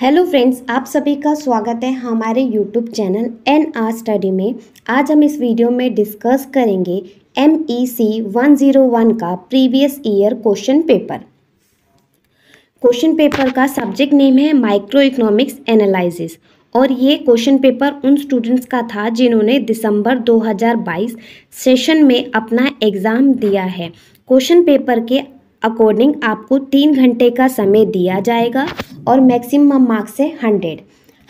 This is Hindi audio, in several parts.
हेलो फ्रेंड्स आप सभी का स्वागत है हमारे YouTube channel N R study में आज हम इस वीडियो में डिस्कस करेंगे M E C one zero one का previous year question paper question paper का सब्जेक्ट नेम है माइक्रो इकोनॉमिक्स एनालिस और ये क्वेश्चन पेपर उन स्टूडेंट्स का था जिन्होंने दिसंबर 2022 सेशन में अपना एग्ज़ाम दिया है क्वेश्चन पेपर के अकॉर्डिंग आपको तीन घंटे का समय दिया जाएगा और मैक्सिमम मार्क्स है हंड्रेड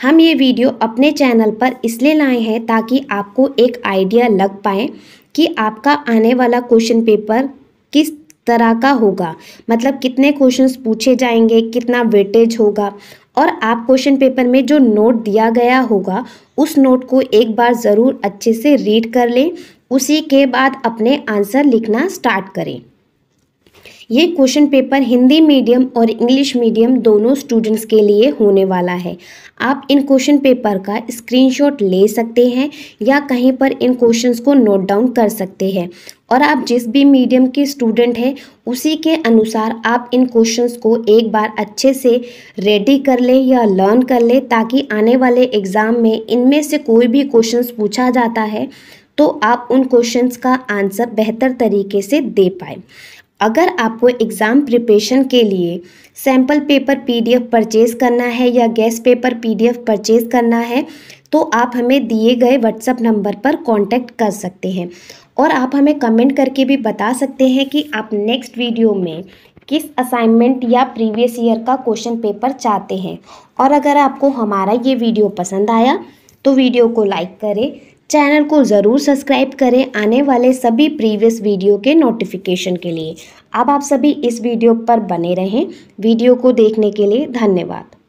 हम ये वीडियो अपने चैनल पर इसलिए लाए हैं ताकि आपको एक आइडिया लग पाए कि आपका आने वाला क्वेश्चन पेपर किस तरह का होगा मतलब कितने क्वेश्चंस पूछे जाएंगे कितना वेटेज होगा और आप क्वेश्चन पेपर में जो नोट दिया गया होगा उस नोट को एक बार ज़रूर अच्छे से रीड कर लें उसी के बाद अपने आंसर लिखना स्टार्ट करें ये क्वेश्चन पेपर हिंदी मीडियम और इंग्लिश मीडियम दोनों स्टूडेंट्स के लिए होने वाला है आप इन क्वेश्चन पेपर का स्क्रीनशॉट ले सकते हैं या कहीं पर इन क्वेश्चंस को नोट डाउन कर सकते हैं और आप जिस भी मीडियम के स्टूडेंट हैं उसी के अनुसार आप इन क्वेश्चंस को एक बार अच्छे से रेडी कर लें या लर्न कर लें ताकि आने वाले एग्ज़ाम में इनमें से कोई भी क्वेश्चन पूछा जाता है तो आप उन क्वेश्चंस का आंसर बेहतर तरीके से दे पाए अगर आपको एग्ज़ाम प्रिपरेशन के लिए सैम्पल पेपर पीडीएफ परचेज़ करना है या गैस पेपर पीडीएफ परचेज़ करना है तो आप हमें दिए गए व्हाट्सअप नंबर पर कांटेक्ट कर सकते हैं और आप हमें कमेंट करके भी बता सकते हैं कि आप नेक्स्ट वीडियो में किस असाइनमेंट या प्रीवियस ईयर का क्वेश्चन पेपर चाहते हैं और अगर आपको हमारा ये वीडियो पसंद आया तो वीडियो को लाइक करें चैनल को ज़रूर सब्सक्राइब करें आने वाले सभी प्रीवियस वीडियो के नोटिफिकेशन के लिए अब आप सभी इस वीडियो पर बने रहें वीडियो को देखने के लिए धन्यवाद